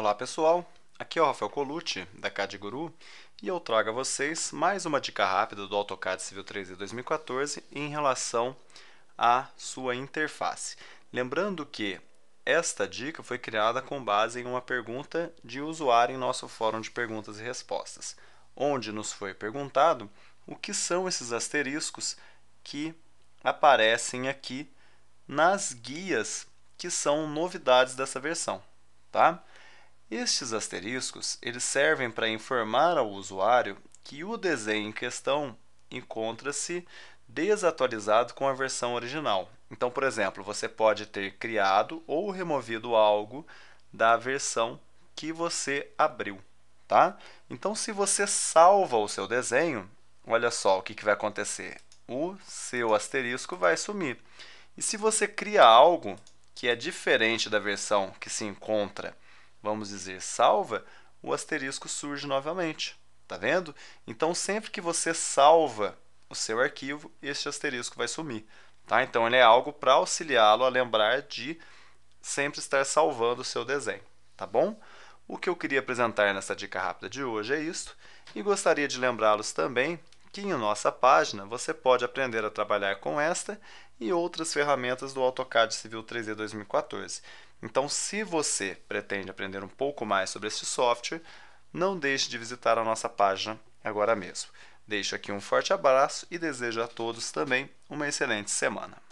Olá pessoal, aqui é o Rafael Colucci, da CADGuru, e eu trago a vocês mais uma dica rápida do AutoCAD Civil 3D 2014 em relação à sua interface. Lembrando que esta dica foi criada com base em uma pergunta de usuário em nosso fórum de perguntas e respostas, onde nos foi perguntado o que são esses asteriscos que aparecem aqui nas guias que são novidades dessa versão, tá? Estes asteriscos eles servem para informar ao usuário que o desenho em questão encontra-se desatualizado com a versão original. Então, por exemplo, você pode ter criado ou removido algo da versão que você abriu, tá? Então, se você salva o seu desenho, olha só o que, que vai acontecer. O seu asterisco vai sumir. E se você cria algo que é diferente da versão que se encontra vamos dizer, salva, o asterisco surge novamente. Tá vendo? Então, sempre que você salva o seu arquivo, este asterisco vai sumir. Tá? Então, ele é algo para auxiliá-lo a lembrar de sempre estar salvando o seu desenho. Tá bom? O que eu queria apresentar nessa dica rápida de hoje é isto, e gostaria de lembrá-los também que em nossa página você pode aprender a trabalhar com esta e outras ferramentas do AutoCAD Civil 3D 2014. Então, se você pretende aprender um pouco mais sobre este software, não deixe de visitar a nossa página agora mesmo. Deixo aqui um forte abraço e desejo a todos também uma excelente semana.